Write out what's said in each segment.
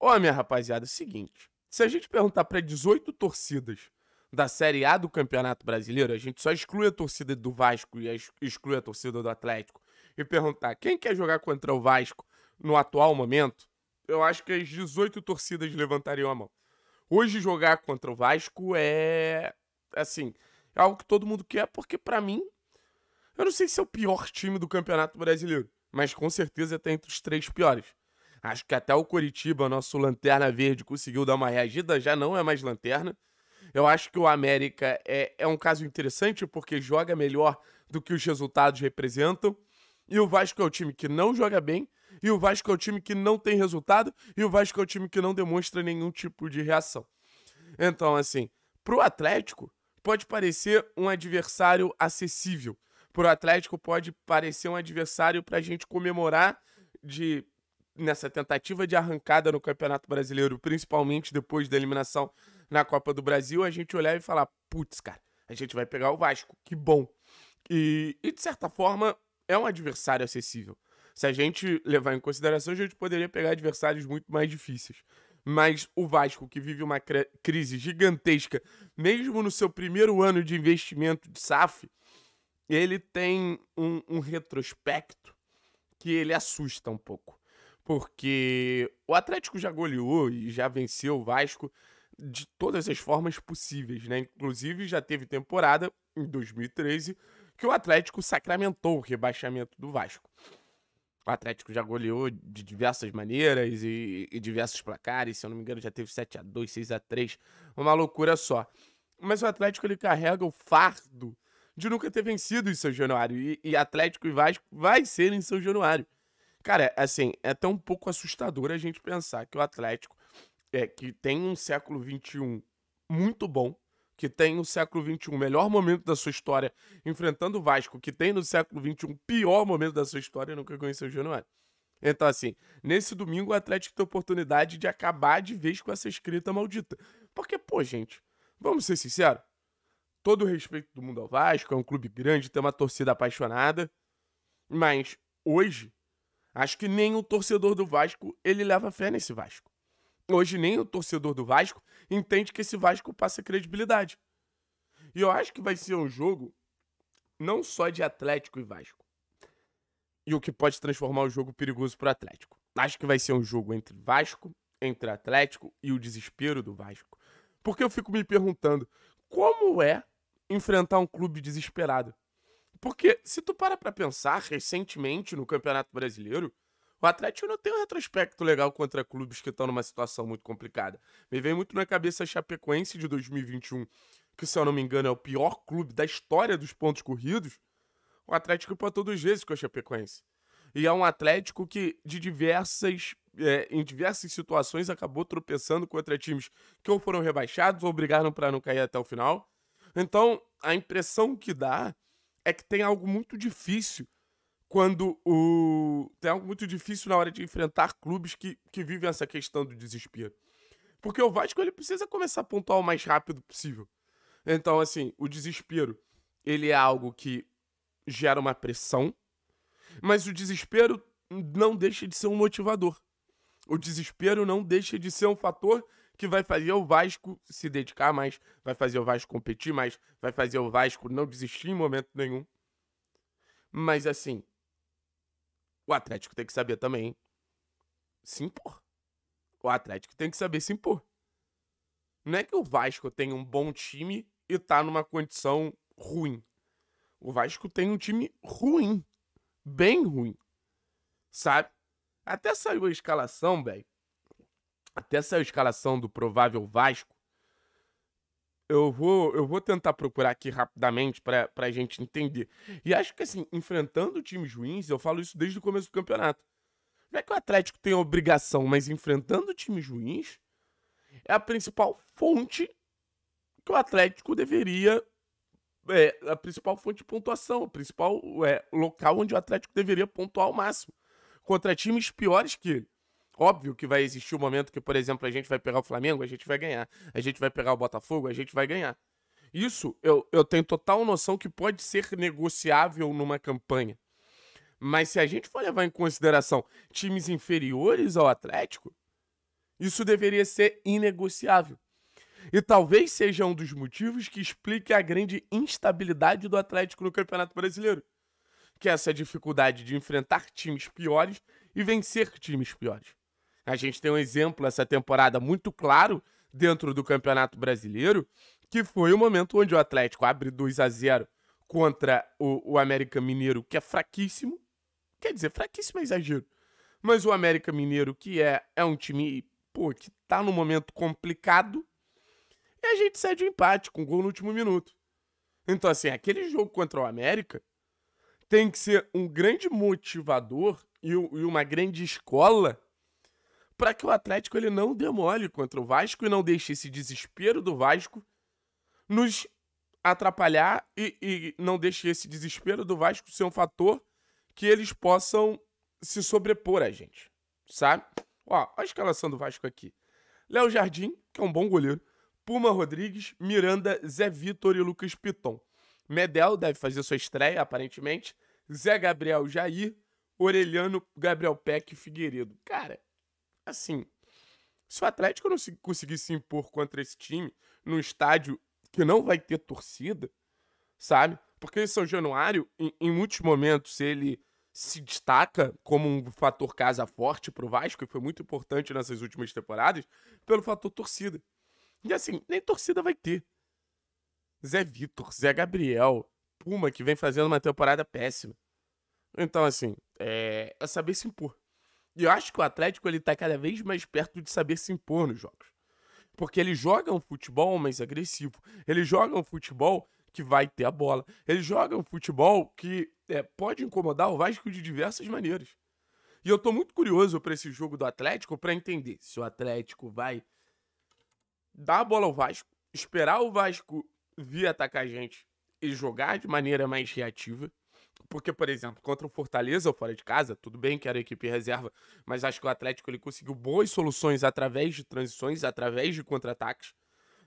Ó, minha rapaziada, é o seguinte. Se a gente perguntar para 18 torcidas da Série A do Campeonato Brasileiro, a gente só exclui a torcida do Vasco e exclui a torcida do Atlético, e perguntar quem quer jogar contra o Vasco no atual momento, eu acho que as 18 torcidas levantariam a mão. Hoje jogar contra o Vasco é assim, é algo que todo mundo quer, porque para mim, eu não sei se é o pior time do Campeonato Brasileiro, mas com certeza está é entre os três piores. Acho que até o Coritiba, nosso lanterna verde, conseguiu dar uma reagida, já não é mais lanterna. Eu acho que o América é, é um caso interessante porque joga melhor do que os resultados representam. E o Vasco é o time que não joga bem, e o Vasco é o time que não tem resultado, e o Vasco é o time que não demonstra nenhum tipo de reação. Então, assim, pro Atlético, pode parecer um adversário acessível. Pro Atlético, pode parecer um adversário pra gente comemorar de nessa tentativa de arrancada no Campeonato Brasileiro, principalmente depois da eliminação na Copa do Brasil, a gente olhar e falar: putz, cara, a gente vai pegar o Vasco, que bom. E, e, de certa forma, é um adversário acessível. Se a gente levar em consideração, a gente poderia pegar adversários muito mais difíceis. Mas o Vasco, que vive uma crise gigantesca, mesmo no seu primeiro ano de investimento de SAF, ele tem um, um retrospecto que ele assusta um pouco porque o Atlético já goleou e já venceu o Vasco de todas as formas possíveis, né? Inclusive já teve temporada em 2013 que o Atlético sacramentou o rebaixamento do Vasco. O Atlético já goleou de diversas maneiras e, e diversos placares, se eu não me engano, já teve 7 a 2, 6 a 3, uma loucura só. Mas o Atlético ele carrega o fardo de nunca ter vencido em São Januário e, e Atlético e Vasco vai ser em São Januário. Cara, é, assim, é até um pouco assustador a gente pensar que o Atlético, é, que tem um século XXI muito bom, que tem o século XXI o melhor momento da sua história enfrentando o Vasco, que tem no século XXI o pior momento da sua história, nunca conheceu o Januário. Então, assim, nesse domingo o Atlético tem a oportunidade de acabar de vez com essa escrita maldita. Porque, pô, gente, vamos ser sinceros. Todo o respeito do mundo ao Vasco, é um clube grande, tem uma torcida apaixonada. Mas hoje, Acho que nem o torcedor do Vasco ele leva fé nesse Vasco. Hoje nem o torcedor do Vasco entende que esse Vasco passa credibilidade. E eu acho que vai ser um jogo não só de Atlético e Vasco. E o que pode transformar o jogo perigoso para o Atlético. Acho que vai ser um jogo entre Vasco, entre Atlético e o desespero do Vasco. Porque eu fico me perguntando como é enfrentar um clube desesperado. Porque se tu para pra pensar, recentemente no Campeonato Brasileiro, o Atlético não tem um retrospecto legal contra clubes que estão numa situação muito complicada. Me vem muito na cabeça a Chapecoense de 2021, que se eu não me engano é o pior clube da história dos pontos corridos. O Atlético empatou duas vezes com a Chapecoense. E é um Atlético que, de diversas, é, em diversas situações, acabou tropeçando contra times que ou foram rebaixados ou brigaram para não cair até o final. Então, a impressão que dá é que tem algo muito difícil quando o. Tem algo muito difícil na hora de enfrentar clubes que, que vivem essa questão do desespero. Porque o Vasco ele precisa começar a pontuar o mais rápido possível. Então, assim, o desespero ele é algo que gera uma pressão, mas o desespero não deixa de ser um motivador. O desespero não deixa de ser um fator que vai fazer o Vasco se dedicar mais, vai fazer o Vasco competir mais, vai fazer o Vasco não desistir em momento nenhum. Mas assim, o Atlético tem que saber também hein? se impor. O Atlético tem que saber se impor. Não é que o Vasco tem um bom time e tá numa condição ruim. O Vasco tem um time ruim. Bem ruim. Sabe? Até saiu a escalação, velho até saiu a escalação do provável Vasco. Eu vou, eu vou tentar procurar aqui rapidamente para a gente entender. E acho que, assim, enfrentando times ruins, eu falo isso desde o começo do campeonato. Não é que o Atlético tem obrigação, mas enfrentando times ruins é a principal fonte que o Atlético deveria. É, a principal fonte de pontuação, o principal é, local onde o Atlético deveria pontuar ao máximo. Contra times piores que ele. Óbvio que vai existir um momento que, por exemplo, a gente vai pegar o Flamengo, a gente vai ganhar. A gente vai pegar o Botafogo, a gente vai ganhar. Isso eu, eu tenho total noção que pode ser negociável numa campanha. Mas se a gente for levar em consideração times inferiores ao Atlético, isso deveria ser inegociável. E talvez seja um dos motivos que explique a grande instabilidade do Atlético no Campeonato Brasileiro, que é essa dificuldade de enfrentar times piores e vencer times piores. A gente tem um exemplo essa temporada muito claro dentro do Campeonato Brasileiro, que foi o momento onde o Atlético abre 2 a 0 contra o, o América Mineiro, que é fraquíssimo. Quer dizer, fraquíssimo é exagero. Mas o América Mineiro, que é, é um time, pô, que tá num momento complicado, e a gente cede o um empate com um gol no último minuto. Então, assim, aquele jogo contra o América tem que ser um grande motivador e, e uma grande escola para que o Atlético ele não demole contra o Vasco e não deixe esse desespero do Vasco nos atrapalhar e, e não deixe esse desespero do Vasco ser um fator que eles possam se sobrepor a gente, sabe? Ó, a escalação do Vasco aqui. Léo Jardim, que é um bom goleiro. Puma Rodrigues, Miranda, Zé Vitor e Lucas Piton. Medel deve fazer sua estreia, aparentemente. Zé Gabriel Jair, Orelhano, Gabriel Peck e Figueiredo. Cara, assim, se o Atlético não conseguir se impor contra esse time num estádio que não vai ter torcida, sabe? Porque São Januário, em, em muitos momentos, ele se destaca como um fator casa forte pro Vasco, e foi muito importante nessas últimas temporadas, pelo fator torcida. E assim, nem torcida vai ter. Zé Vitor, Zé Gabriel, Puma, que vem fazendo uma temporada péssima. Então, assim, é, é saber se impor. E eu acho que o Atlético ele tá cada vez mais perto de saber se impor nos jogos. Porque ele joga um futebol mais agressivo. Ele joga um futebol que vai ter a bola. Ele joga um futebol que é, pode incomodar o Vasco de diversas maneiras. E eu tô muito curioso para esse jogo do Atlético para entender se o Atlético vai dar a bola ao Vasco, esperar o Vasco vir atacar a gente e jogar de maneira mais reativa, porque, por exemplo, contra o Fortaleza, fora de casa, tudo bem que era equipe reserva, mas acho que o Atlético ele conseguiu boas soluções através de transições, através de contra-ataques.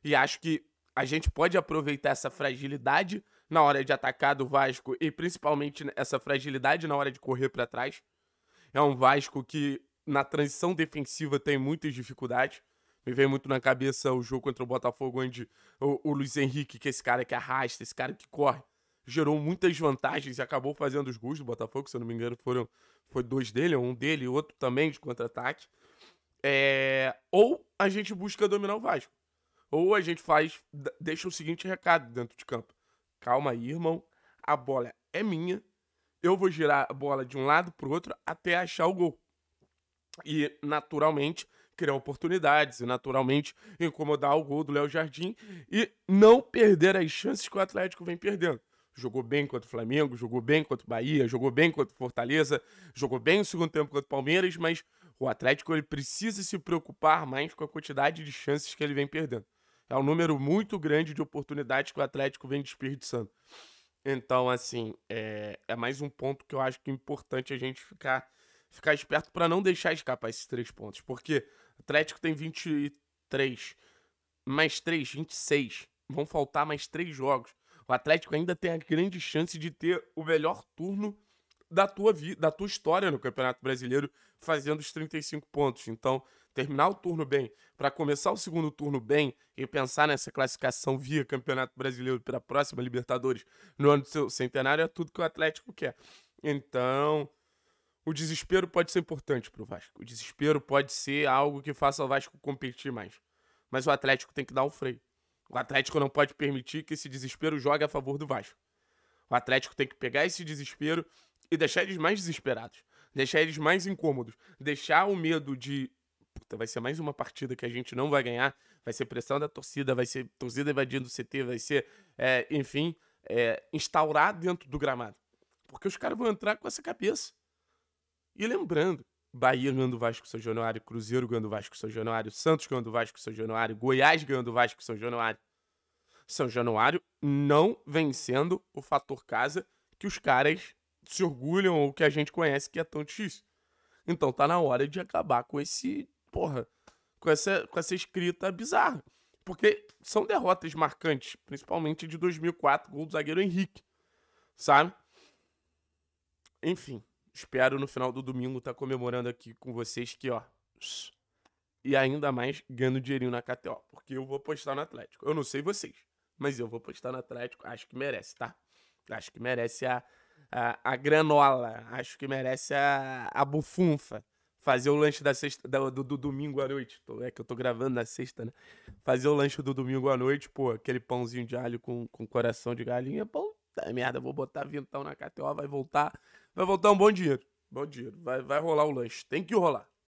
E acho que a gente pode aproveitar essa fragilidade na hora de atacar do Vasco e principalmente essa fragilidade na hora de correr para trás. É um Vasco que na transição defensiva tem muitas dificuldades. Me vem muito na cabeça o jogo contra o Botafogo, onde o, o Luiz Henrique, que é esse cara que arrasta, esse cara que corre, gerou muitas vantagens e acabou fazendo os gols do Botafogo, se eu não me engano, foram foi dois dele, um dele e outro também de contra-ataque. É, ou a gente busca dominar o Vasco. Ou a gente faz deixa o seguinte recado dentro de campo. Calma aí, irmão. A bola é minha. Eu vou girar a bola de um lado o outro até achar o gol. E naturalmente criar oportunidades e naturalmente incomodar o gol do Léo Jardim e não perder as chances que o Atlético vem perdendo jogou bem contra o Flamengo, jogou bem contra o Bahia, jogou bem contra o Fortaleza, jogou bem no segundo tempo contra o Palmeiras, mas o Atlético ele precisa se preocupar mais com a quantidade de chances que ele vem perdendo. É um número muito grande de oportunidades que o Atlético vem desperdiçando. Então, assim, é, é mais um ponto que eu acho que é importante a gente ficar, ficar esperto para não deixar escapar esses três pontos. Porque o Atlético tem 23, mais 3, 26. Vão faltar mais três jogos. O Atlético ainda tem a grande chance de ter o melhor turno da tua, vida, da tua história no Campeonato Brasileiro, fazendo os 35 pontos. Então, terminar o turno bem, para começar o segundo turno bem e pensar nessa classificação via Campeonato Brasileiro para a próxima Libertadores no ano do seu centenário é tudo que o Atlético quer. Então, o desespero pode ser importante para o Vasco. O desespero pode ser algo que faça o Vasco competir mais. Mas o Atlético tem que dar o freio. O Atlético não pode permitir que esse desespero jogue a favor do Vasco. O Atlético tem que pegar esse desespero e deixar eles mais desesperados, deixar eles mais incômodos, deixar o medo de puta, vai ser mais uma partida que a gente não vai ganhar, vai ser pressão da torcida, vai ser torcida invadindo o CT, vai ser, é, enfim, é, instaurar dentro do gramado. Porque os caras vão entrar com essa cabeça. E lembrando, Bahia ganhando Vasco São Januário, Cruzeiro ganhando Vasco São Januário, Santos ganhando Vasco São Januário, Goiás ganhando Vasco São Januário. São Januário não vencendo o fator casa que os caras se orgulham ou que a gente conhece que é tão difícil. Então tá na hora de acabar com esse, porra, com essa, com essa escrita bizarra. Porque são derrotas marcantes, principalmente de 2004, gol do zagueiro Henrique, sabe? Enfim, espero no final do domingo estar tá comemorando aqui com vocês que, ó. E ainda mais ganhando dinheirinho na KTO. Porque eu vou apostar no Atlético. Eu não sei vocês, mas eu vou apostar no Atlético. Acho que merece, tá? Acho que merece a, a, a granola. Acho que merece a, a bufunfa. Fazer o lanche da sexta, da, do, do, domingo à noite. É que eu tô gravando na sexta, né? Fazer o lanche do domingo à noite, pô, aquele pãozinho de alho com, com coração de galinha, pão Tá merda, vou botar vintão na KTO, vai voltar. Vai voltar um bom dinheiro. Bom dinheiro. Vai, vai rolar o lanche. Tem que rolar.